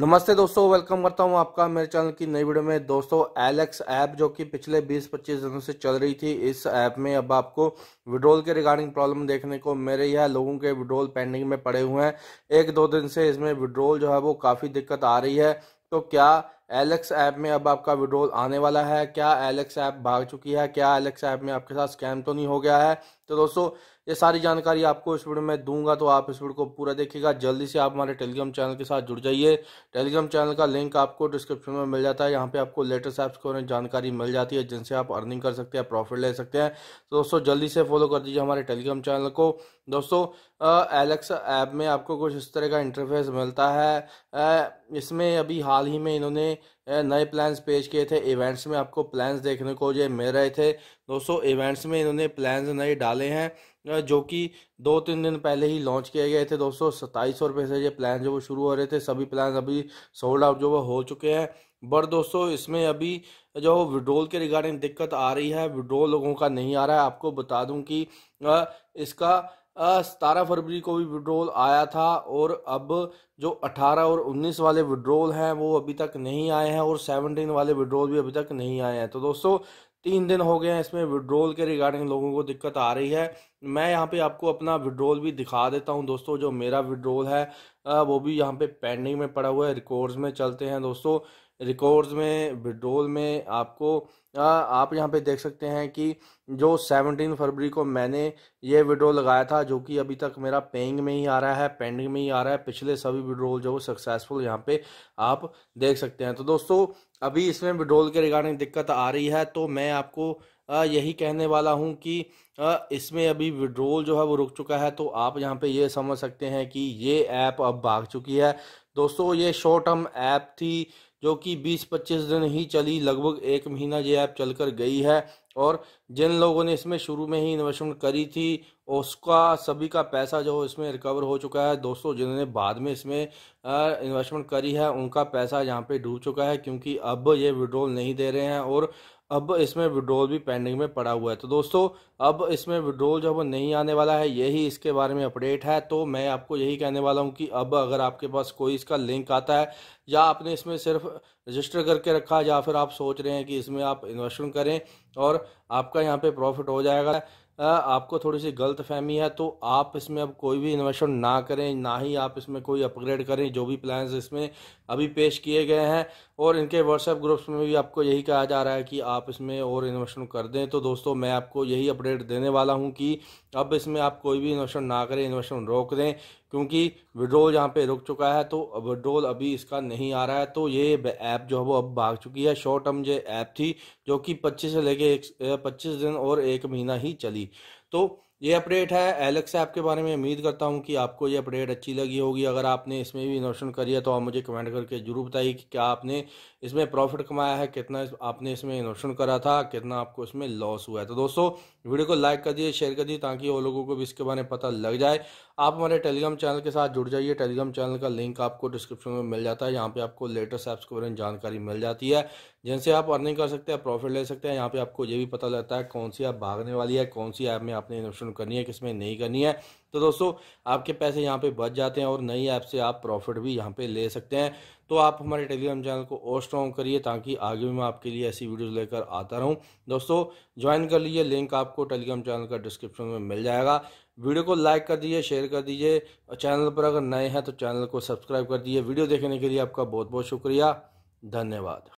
नमस्ते दोस्तों वेलकम करता हूं आपका मेरे चैनल की नई वीडियो में दोस्तों एलेक्स ऐप जो कि पिछले 20-25 दिनों से चल रही थी इस ऐप में अब आपको विड्रोल के रिगार्डिंग प्रॉब्लम देखने को मेरे यहाँ लोगों के विड्रोल पेंडिंग में पड़े हुए हैं एक दो दिन से इसमें विड्रोल जो है वो काफ़ी दिक्कत आ रही है तो क्या एलेक्स ऐप में अब आपका विड्रोल आने वाला है क्या एलेक्स ऐप भाग चुकी है क्या एलेक्स ऐप में आपके साथ स्कैम तो नहीं हो गया है तो दोस्तों ये सारी जानकारी आपको इस वीडियो में दूंगा तो आप इस वीडियो को पूरा देखिएगा जल्दी से आप हमारे टेलीग्राम चैनल के साथ जुड़ जाइए टेलीग्राम चैनल का लिंक आपको डिस्क्रिप्शन में मिल जाता है यहाँ पे आपको लेटेस्ट ऐप्स के बारे जानकारी मिल जाती है जिनसे आप अर्निंग कर सकते हैं प्रॉफिट ले सकते हैं तो दोस्तों जल्दी से फॉलो कर दीजिए हमारे टेलीग्राम चैनल को दोस्तों एलेक्स ऐप में आपको कुछ इस तरह का इंटरफेस मिलता है इसमें अभी हाल ही में इन्होंने नए प्लान्स पेश किए थे इवेंट्स में आपको प्लान्स देखने को जो मिल रहे थे दोस्तों इवेंट्स में इन्होंने प्लान्स नए डाले हैं जो कि दो तीन दिन पहले ही लॉन्च किए गए थे दोस्तों सत्ताईस सौ रुपये से ये प्लान जो वो शुरू हो रहे थे सभी प्लान अभी सोल्ड आउट जो वो हो चुके हैं बट दोस्तों इसमें अभी जो विड्रोल के रिगार्डिंग दिक्कत आ रही है विड्रोल लोगों का नहीं आ रहा है आपको बता दूं कि इसका सतारह फरवरी को भी विड्रोल आया था और अब जो अठारह और उन्नीस वाले विड्रोल हैं वो अभी तक नहीं आए हैं और सेवनटीन वाले विड्रोल भी अभी तक नहीं आए हैं तो दोस्तों तीन दिन हो गए हैं इसमें विड्रोल के रिगार्डिंग लोगों को दिक्कत आ रही है मैं यहाँ पे आपको अपना विड्रोल भी दिखा देता हूँ दोस्तों जो मेरा विड्रोल है वो भी यहाँ पे पेंडिंग में पड़ा हुआ है रिकॉर्ड्स में चलते हैं दोस्तों रिकॉर्ड्स में विड्रोल में आपको आप यहाँ पे देख सकते हैं कि जो सेवनटीन फरवरी को मैंने ये विड्रोल लगाया था जो कि अभी तक मेरा पेइंग में ही आ रहा है पेंडिंग में ही आ रहा है पिछले सभी विड्रोल जो सक्सेसफुल यहाँ पे आप देख सकते हैं तो दोस्तों अभी इसमें विड्रोल के रिगार्डिंग दिक्कत आ रही है तो मैं आपको यही कहने वाला हूँ कि इसमें अभी विड्रोल जो है वो रुक चुका है तो आप यहाँ पे ये समझ सकते हैं कि ये ऐप अब भाग चुकी है दोस्तों ये शॉर्ट टर्म ऐप थी जो कि 20-25 दिन ही चली लगभग एक महीना ये ऐप चलकर गई है और जिन लोगों ने इसमें शुरू में ही इन्वेस्टमेंट करी थी उसका सभी का पैसा जो इसमें रिकवर हो चुका है दोस्तों जिन्होंने बाद में इसमें इन्वेस्टमेंट करी है उनका पैसा यहाँ पे डूब चुका है क्योंकि अब ये विड्रोल नहीं दे रहे हैं और अब इसमें विड्रोल भी पेंडिंग में पड़ा हुआ है तो दोस्तों अब इसमें विड्रोल जो नहीं आने वाला है यही इसके बारे में अपडेट है तो मैं आपको यही कहने वाला हूँ कि अब अगर आपके पास कोई इसका लिंक आता है या आपने इसमें सिर्फ रजिस्टर करके रखा या फिर आप सोच रहे हैं कि इसमें आप इन्वेस्टमेंट करें और आपका यहाँ पर प्रॉफिट हो जाएगा आपको थोड़ी सी गलत फहमी है तो आप इसमें अब कोई भी इन्वेस्टमेंट ना करें ना ही आप इसमें कोई अपग्रेड करें जो भी प्लान्स इसमें अभी पेश किए गए हैं और इनके व्हाट्सएप ग्रुप्स में भी आपको यही कहा जा रहा है कि आप इसमें और इन्वेस्टमेंट कर दें तो दोस्तों मैं आपको यही अपडेट देने वाला हूँ कि अब इसमें आप कोई भी इन्वेस्टमेंट ना करें इन्वेस्टमेंट रोक दें क्योंकि विड्रोल यहाँ पे रुक चुका है तो विड्रोल अभी इसका नहीं आ रहा है तो ये ऐप जो है वो अब भाग चुकी है शॉर्ट टर्म ये ऐप थी जो कि 25 से लेके 25 दिन और एक महीना ही चली तो ये अपडेट है एलेक्स ऐप के बारे में उम्मीद करता हूँ कि आपको ये अपडेट अच्छी लगी होगी अगर आपने इसमें भी इन्वेस्टमेंट करी है तो आप मुझे कमेंट करके जरूर बताइए कि क्या आपने इसमें प्रॉफिट कमाया है कितना आपने इसमें इन्वेस्टमेंट करा था कितना आपको इसमें लॉस हुआ है तो दोस्तों वीडियो को लाइक कर दिए शेयर कर दिए ताकि और लोगों को भी इसके बारे में पता लग जाए आप हमारे टेलीग्राम चैनल के साथ जुड़ जाइए टेलीग्राम चैनल का लिंक आपको डिस्क्रिप्शन में मिल जाता है यहाँ पर आपको लेटेस्ट ऐप्स के बारे में जानकारी मिल जाती है जिनसे आप अर्निंग कर सकते हैं प्रॉफिट ले सकते हैं यहाँ पे आपको ये भी पता लगता है कौन सी ऐप भागने वाली है कौन सी ऐप में आपने इन्वेस्टमेंट करनी है किस में नहीं करनी है तो दोस्तों आपके पैसे यहाँ पे बच जाते हैं और नई ऐप से आप प्रॉफिट भी यहाँ पे ले सकते हैं तो आप हमारे टेलीग्राम चैनल को और स्ट्रॉन्ग करिए ताकि आगे भी मैं आपके लिए ऐसी वीडियोज़ लेकर आता रहूँ दोस्तों ज्वाइन कर लीजिए लिंक आपको टेलीग्राम चैनल का डिस्क्रिप्शन में मिल जाएगा वीडियो को लाइक कर दीजिए शेयर कर दीजिए और चैनल पर अगर नए हैं तो चैनल को सब्सक्राइब कर दीजिए वीडियो देखने के लिए आपका बहुत बहुत शुक्रिया धन्यवाद